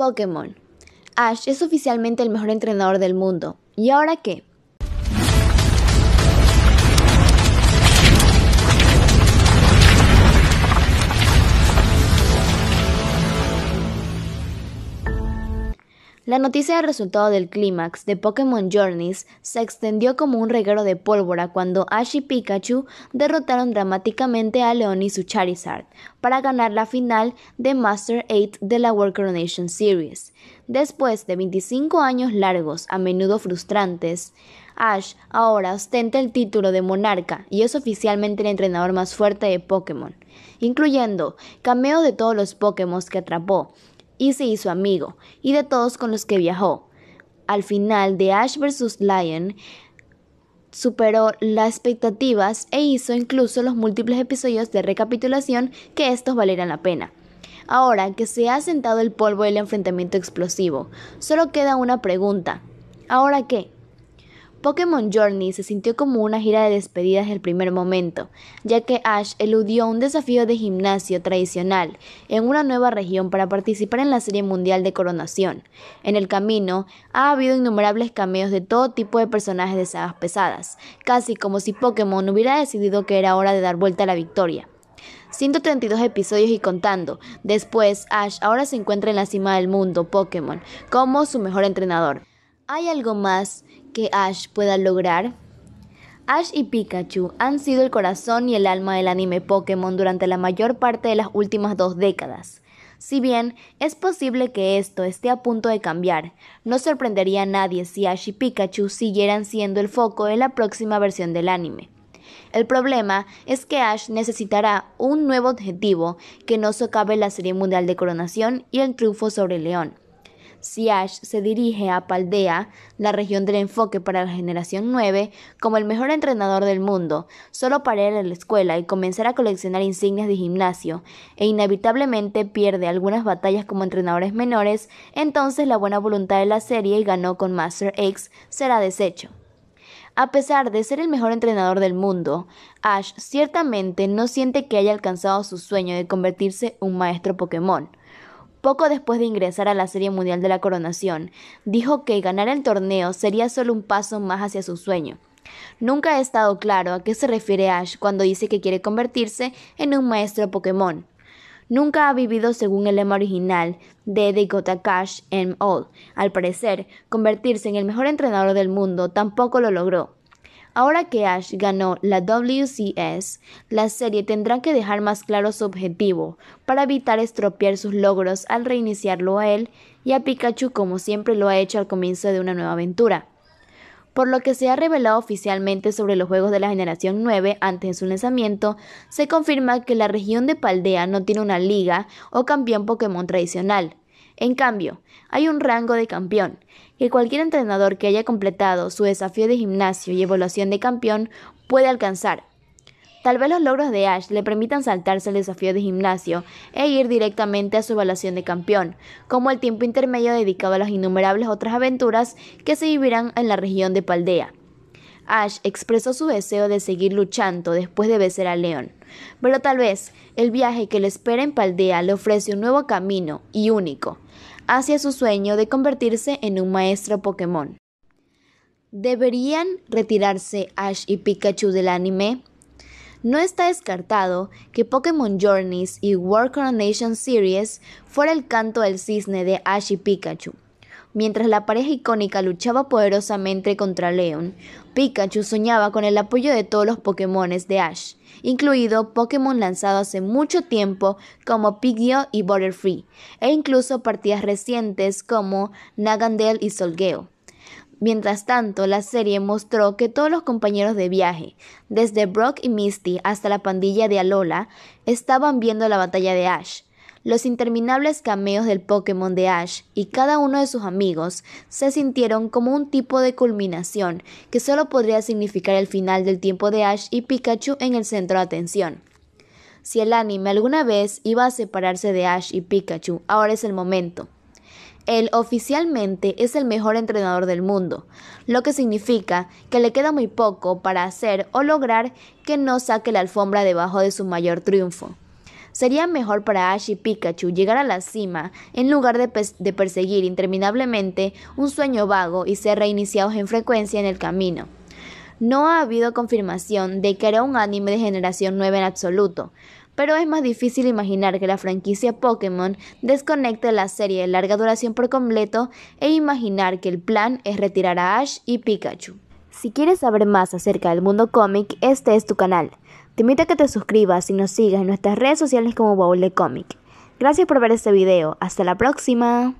Pokémon. Ash es oficialmente el mejor entrenador del mundo. ¿Y ahora qué? La noticia del resultado del clímax de Pokémon Journeys se extendió como un reguero de pólvora cuando Ash y Pikachu derrotaron dramáticamente a Leon y su Charizard para ganar la final de Master 8 de la World Coronation Series. Después de 25 años largos, a menudo frustrantes, Ash ahora ostenta el título de monarca y es oficialmente el entrenador más fuerte de Pokémon, incluyendo cameo de todos los Pokémon que atrapó, y se hizo amigo, y de todos con los que viajó. Al final de Ash vs. Lion, superó las expectativas e hizo incluso los múltiples episodios de recapitulación que estos valieran la pena. Ahora que se ha sentado el polvo del enfrentamiento explosivo, solo queda una pregunta. ¿Ahora qué? Pokémon Journey se sintió como una gira de despedidas del primer momento, ya que Ash eludió un desafío de gimnasio tradicional en una nueva región para participar en la Serie Mundial de Coronación. En el camino, ha habido innumerables cameos de todo tipo de personajes de sagas pesadas, casi como si Pokémon hubiera decidido que era hora de dar vuelta a la victoria. 132 episodios y contando. Después, Ash ahora se encuentra en la cima del mundo Pokémon como su mejor entrenador. ¿Hay algo más que Ash pueda lograr? Ash y Pikachu han sido el corazón y el alma del anime Pokémon durante la mayor parte de las últimas dos décadas. Si bien es posible que esto esté a punto de cambiar, no sorprendería a nadie si Ash y Pikachu siguieran siendo el foco en la próxima versión del anime. El problema es que Ash necesitará un nuevo objetivo que no socave la serie mundial de coronación y el triunfo sobre el León. Si Ash se dirige a Paldea, la región del enfoque para la generación 9, como el mejor entrenador del mundo, solo para ir a la escuela y comenzar a coleccionar insignias de gimnasio, e inevitablemente pierde algunas batallas como entrenadores menores, entonces la buena voluntad de la serie y ganó con Master X será deshecho. A pesar de ser el mejor entrenador del mundo, Ash ciertamente no siente que haya alcanzado su sueño de convertirse un maestro Pokémon poco después de ingresar a la Serie Mundial de la Coronación, dijo que ganar el torneo sería solo un paso más hacia su sueño. Nunca ha estado claro a qué se refiere Ash cuando dice que quiere convertirse en un maestro Pokémon. Nunca ha vivido según el lema original de Dakota Cash en All. Al parecer, convertirse en el mejor entrenador del mundo tampoco lo logró. Ahora que Ash ganó la WCS, la serie tendrá que dejar más claro su objetivo para evitar estropear sus logros al reiniciarlo a él y a Pikachu como siempre lo ha hecho al comienzo de una nueva aventura. Por lo que se ha revelado oficialmente sobre los juegos de la generación 9 antes de su lanzamiento, se confirma que la región de Paldea no tiene una liga o campeón Pokémon tradicional, en cambio, hay un rango de campeón, que cualquier entrenador que haya completado su desafío de gimnasio y evaluación de campeón puede alcanzar. Tal vez los logros de Ash le permitan saltarse el desafío de gimnasio e ir directamente a su evaluación de campeón, como el tiempo intermedio dedicado a las innumerables otras aventuras que se vivirán en la región de Paldea. Ash expresó su deseo de seguir luchando después de besar a león, pero tal vez el viaje que le espera en Paldea le ofrece un nuevo camino y único hacia su sueño de convertirse en un maestro Pokémon. ¿Deberían retirarse Ash y Pikachu del anime? No está descartado que Pokémon Journeys y World Coronation Series fuera el canto del cisne de Ash y Pikachu. Mientras la pareja icónica luchaba poderosamente contra Leon, Pikachu soñaba con el apoyo de todos los Pokémon de Ash, incluido Pokémon lanzado hace mucho tiempo como Piggyo y Butterfree, e incluso partidas recientes como Nagandel y Solgeo. Mientras tanto, la serie mostró que todos los compañeros de viaje, desde Brock y Misty hasta la pandilla de Alola, estaban viendo la batalla de Ash, los interminables cameos del Pokémon de Ash y cada uno de sus amigos se sintieron como un tipo de culminación que solo podría significar el final del tiempo de Ash y Pikachu en el centro de atención. Si el anime alguna vez iba a separarse de Ash y Pikachu, ahora es el momento. Él oficialmente es el mejor entrenador del mundo, lo que significa que le queda muy poco para hacer o lograr que no saque la alfombra debajo de su mayor triunfo. Sería mejor para Ash y Pikachu llegar a la cima en lugar de, perseguir interminablemente un sueño vago y ser reiniciados en frecuencia en el camino. No ha habido confirmación de que era un anime de generación 9 en absoluto, pero es más difícil imaginar que la franquicia Pokémon desconecte la serie de larga duración por completo e imaginar que el plan es retirar a Ash y Pikachu. Si quieres saber más acerca del mundo cómic, este es tu canal. Te invito a que te suscribas y nos sigas en nuestras redes sociales como bowl de Gracias por ver este video. Hasta la próxima.